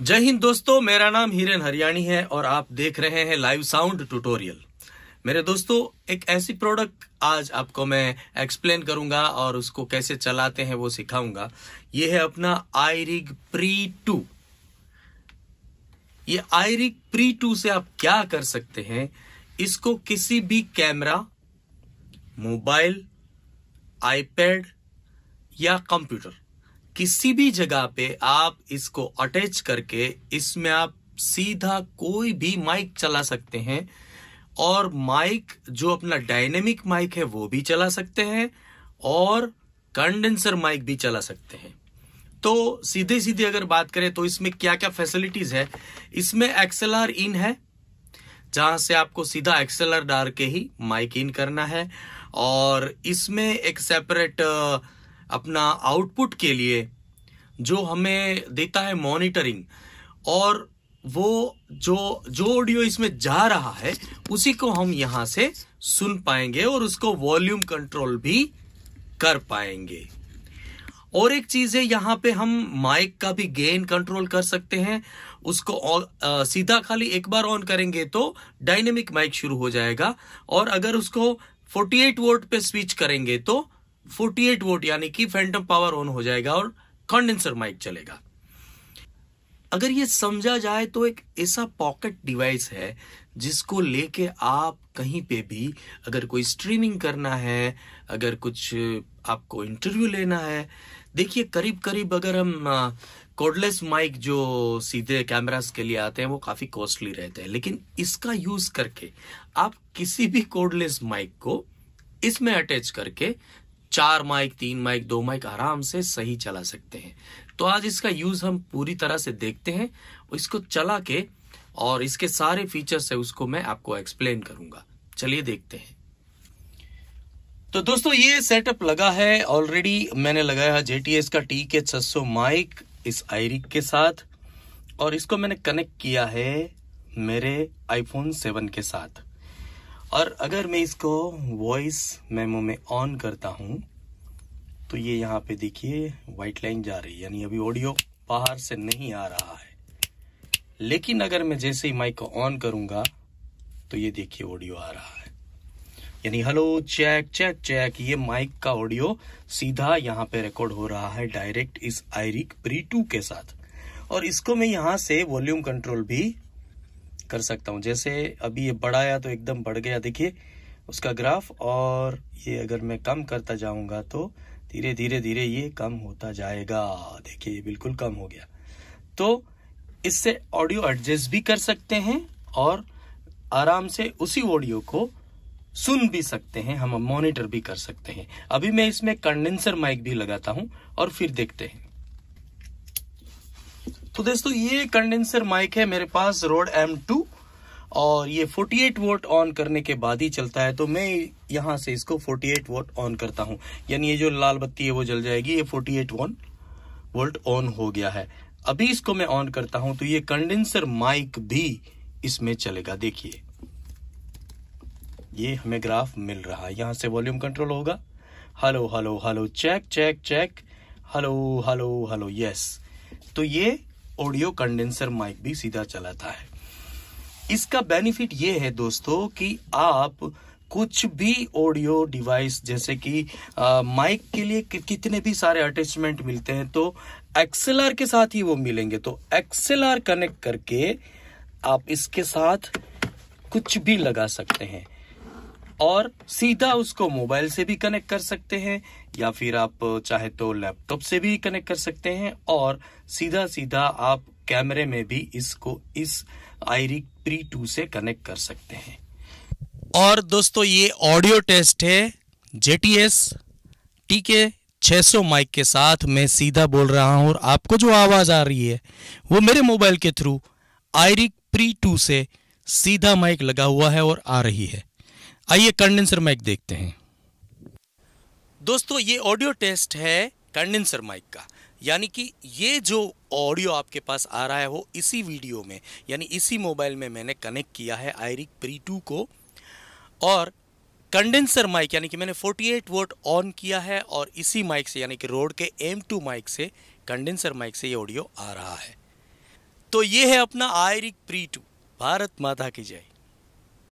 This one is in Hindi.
जय हिंद दोस्तों मेरा नाम हिरन हरियाणी है और आप देख रहे हैं लाइव साउंड ट्यूटोरियल मेरे दोस्तों एक ऐसी प्रोडक्ट आज आपको मैं एक्सप्लेन करूंगा और उसको कैसे चलाते हैं वो सिखाऊंगा ये है अपना आईरिग प्री टू ये आईरिग प्री टू से आप क्या कर सकते हैं इसको किसी भी कैमरा मोबाइल आईपैड या कंप्यूटर किसी भी जगह पे आप इसको अटैच करके इसमें आप सीधा कोई भी माइक चला सकते हैं और माइक जो अपना डायनेमिक माइक है वो भी चला सकते हैं और कंडेंसर माइक भी चला सकते हैं तो सीधे सीधे अगर बात करें तो इसमें क्या क्या फैसिलिटीज है इसमें एक्सएलआर इन है जहां से आपको सीधा एक्सएलआर डाल के ही माइक इन करना है और इसमें एक सेपरेट अपना आउटपुट के लिए जो हमें देता है मॉनिटरिंग और वो जो जो ऑडियो इसमें जा रहा है उसी को हम यहां से सुन पाएंगे और उसको वॉल्यूम कंट्रोल भी कर पाएंगे और एक चीज है यहाँ पे हम माइक का भी गेन कंट्रोल कर सकते हैं उसको आ, सीधा खाली एक बार ऑन करेंगे तो डायनेमिक माइक शुरू हो जाएगा और अगर उसको 48 वोल्ट पे स्विच करेंगे तो फोर्टी एट वोट यानी कि फैंटम पावर ऑन हो जाएगा और कंडेंसर माइक चलेगा अगर ये समझा जाए तो एक ऐसा पॉकेट डिवाइस है जिसको लेके आप कहीं पे भी अगर कोई स्ट्रीमिंग करना है अगर कुछ आपको इंटरव्यू लेना है देखिए करीब करीब अगर हम कोडलेस माइक जो सीधे कैमरास के लिए आते हैं वो काफ़ी कॉस्टली रहते हैं लेकिन इसका यूज़ करके आप किसी भी कोडलेस माइक को इसमें अटैच करके चार माइक तीन माइक दो माइक आराम से सही चला सकते हैं तो आज इसका यूज हम पूरी तरह से देखते हैं इसको चला के और इसके सारे फीचर्स है उसको मैं आपको एक्सप्लेन करूंगा चलिए देखते हैं तो दोस्तों ये सेटअप लगा है ऑलरेडी मैंने लगाया है जेटीएस का टी के छह माइक इस आईरिक के साथ और इसको मैंने कनेक्ट किया है मेरे आईफोन सेवन के साथ और अगर मैं इसको वॉइस मेमो में ऑन करता हूं तो ये यहाँ पे देखिए व्हाइट लाइन जा रही है यानी अभी ऑडियो बाहर से नहीं आ रहा है लेकिन अगर मैं जैसे ही माइक को ऑन करूंगा तो ये देखिए ऑडियो आ रहा है यानी हेलो चेक चेक चेक ये माइक का ऑडियो सीधा यहाँ पे रिकॉर्ड हो रहा है डायरेक्ट इस आयरिक प्री टू के साथ और इसको मैं यहां से वॉल्यूम कंट्रोल भी कर सकता हूं जैसे अभी ये बढ़ाया तो एकदम बढ़ गया देखिए उसका ग्राफ और ये अगर मैं कम करता जाऊंगा तो धीरे धीरे धीरे ये कम होता जाएगा देखिए बिल्कुल कम हो गया तो इससे ऑडियो एडजस्ट भी कर सकते हैं और आराम से उसी ऑडियो को सुन भी सकते हैं हम मॉनिटर भी कर सकते हैं अभी मैं इसमें कंडेंसर माइक भी लगाता हूं और फिर देखते हैं तो दोस्तों ये कंडेंसर माइक है मेरे पास रोड एम टू और ये 48 वोल्ट ऑन करने के बाद ही चलता है तो मैं यहां से इसको 48 वोल्ट ऑन करता हूं यानी ये जो लाल बत्ती है वो जल जाएगी ये 48 एट वोल्ट ऑन हो गया है अभी इसको मैं ऑन करता हूं तो ये कंडेंसर माइक भी इसमें चलेगा देखिए ये हमें ग्राफ मिल रहा है यहां से वॉल्यूम कंट्रोल होगा hello hello hello check check check hello hello hello yes तो ये ऑडियो कंडेंसर माइक भी सीधा चलाता है इसका बेनिफिट ये है दोस्तों कि आप कुछ भी ऑडियो डिवाइस जैसे कि माइक के लिए कि, कितने भी सारे अटैचमेंट मिलते हैं तो एक्सएलआर के साथ ही वो मिलेंगे तो एक्सएलआर कनेक्ट करके आप इसके साथ कुछ भी लगा सकते हैं और सीधा उसको मोबाइल से भी कनेक्ट कर सकते हैं या फिर आप चाहे तो लैपटॉप से भी कनेक्ट कर सकते हैं और सीधा सीधा आप कैमरे में भी इसको इस आईरिक प्री टू से कनेक्ट कर सकते हैं और दोस्तों ये ऑडियो टेस्ट है जे टी एस ठीक है 600 माइक के साथ मैं सीधा बोल रहा हूँ और आपको जो आवाज़ आ रही है वो मेरे मोबाइल के थ्रू आयरिक प्री टू से सीधा माइक लगा हुआ है और आ रही है आइए कंडेंसर माइक देखते हैं दोस्तों ये ऑडियो टेस्ट है कंडेंसर माइक का यानी कि ये जो ऑडियो आपके पास आ रहा है वो इसी वीडियो में यानी इसी मोबाइल में मैंने कनेक्ट किया है आयरिक प्री टू को और कंडेंसर माइक यानी कि मैंने 48 वोट ऑन किया है और इसी माइक से यानी कि रोड के एम टू माइक से कंडेंसर माइक से ये ऑडियो आ रहा है तो ये है अपना आयरिक प्री टू भारत माता की जय